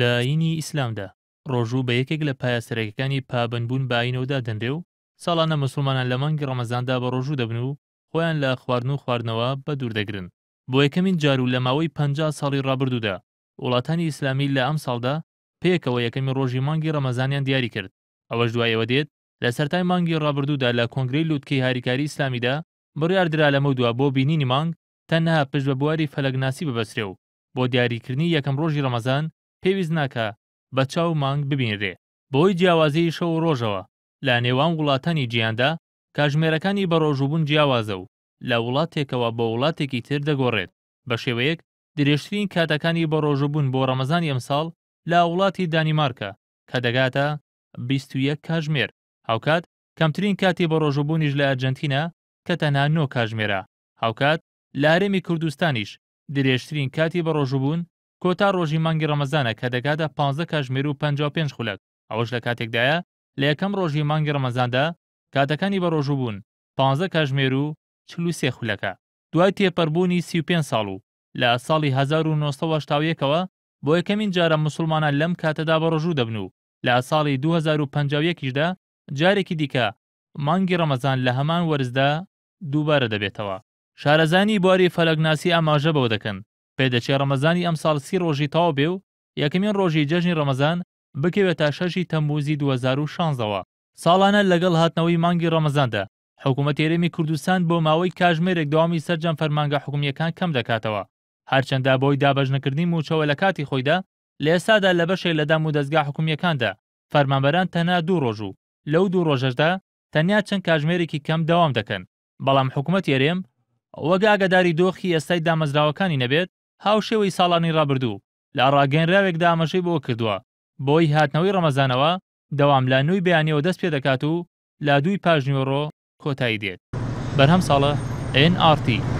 لە ئینی ئیسلامدا ڕۆژوو بە یەکێک لە پایاسەرەکەەکانی پابندبوون باینەوەدا دەندێ و ساڵانە مسلمانان لە مانگی ڕەمەزاندا بە ڕۆژوو دەبن و خۆیان لە خواردن و خواردنەوە بە دووردەگرن بۆ یەکەمین جار و لە ماوەی 50 ساڵی ڕابردوودا وڵاتانی ئیسلامی لە ئەم ساڵدا پێکەوە یەکەمی ڕۆژی مانگی ڕەمەزانیان دیاری کرد ئەوەش دوایەوە دێت لە سەرای مانگی ڕابردوودا لە کۆنگری لووتکەی هاریکاری ئسلامیدا بڕاردرا لەمە دووە بۆ بینینی مانگ تەنها پشت بە بواری فەلەگناسی ببەسرێ و بۆ دیاریکردنی یەکەم ڕۆژی ڕەمەزان پێویست ناکە بە چاو مانگ ببینرێ بۆی جیاوازی شەو ڕۆژەوە لە نێوان وڵاتانی گییاندا کاژمێرەکانی بە ڕۆژوبوون جیاوازە و لە وڵاتێکەوە بە وڵاتێکی تر دەگۆڕێت بە شێوەیەک درێژترین کاتەکانی بە ڕۆژوبوون بۆ ڕەمەزانی ئەمساڵ لە وڵاتی دانیمارکە کە دەگاتە 21 کاژمێر هاوکات کەمترین کاتی بە ڕۆژوبوونیش لە ئەرجنتینە کە تەنها نۆ کاژمێرە هاوکات لە هەرێمی کوردستانیش درێژترین کاتی بە ڕۆژوبوون کۆتا ڕۆژی مانگی ڕەمەزانە کە دەگاتە 15 کاژمێر و 55 خولک ئەوەش لە کاتێکدایە لە یەکەم ڕۆژی مانگی ڕەمەزاندا کاتەکانی بە ڕۆژوو بوون 15 کاژمێر و چلوسێ خولەکە دوای تێپەربوونی 35 ساڵ و لە ساڵی 1970ەوە بۆ یەکەمین جارە مسلمانە لەم کاتەدا بە ڕۆژوو دەبن و لە ساڵی 2050یەکیشدا جارێکی دیکە مانگی ڕەمەزان لە هەمان وەرزدا دووبارە دەبێتەوە شارەزانی بواری فەلەگناسی ئاماژە بەوە دەکەن پێدەچێ ڕەمەزانی ئەم ساڵ سی ڕۆژی تاو بێ و یەکەمین ڕۆژی جەژنی ڕەمەزان بکەوێت تا شەژی تەمبوزی 2016ەوە ساڵانە لەگەڵ هاتنەوەی مانگی ڕەمەزاندا حکوومەت ێرەمی کوردستان بۆ ماوەی کاژمێرێک داوامی سەررجەم فەرمانگە حکومیەکان کەم دەکاتەوە هەرچەندا بۆی دابەژنەکردنی موچەوە لە کاتی خۆیدا لە ئێستادا لە بەشێک لەدام و دەستگا حکومیەکاندا فەرمانبەران تەنا دوو ڕۆژ و لەو دوو ڕۆژەشدا تەنیا چەند کاژمێرێکی کەم داوام دەکەن بەڵام حکوومەت یێرێم وەگە ئاگداری دۆخی ئێستای دامەزراوەکانی نەبێت هاوشێوەی ساڵانی ڕابردوو لە ڕاگەنراوێکدا ئاماژەی بۆ کردووە بۆی هاتنەوەی ڕەمەزانەوە دەوام لا نووی بەیانەوە دەست پێ دەکات و لا دووی پاژنیۆڕۆ کۆتایی دێت بەرهەم ساڵە NRT.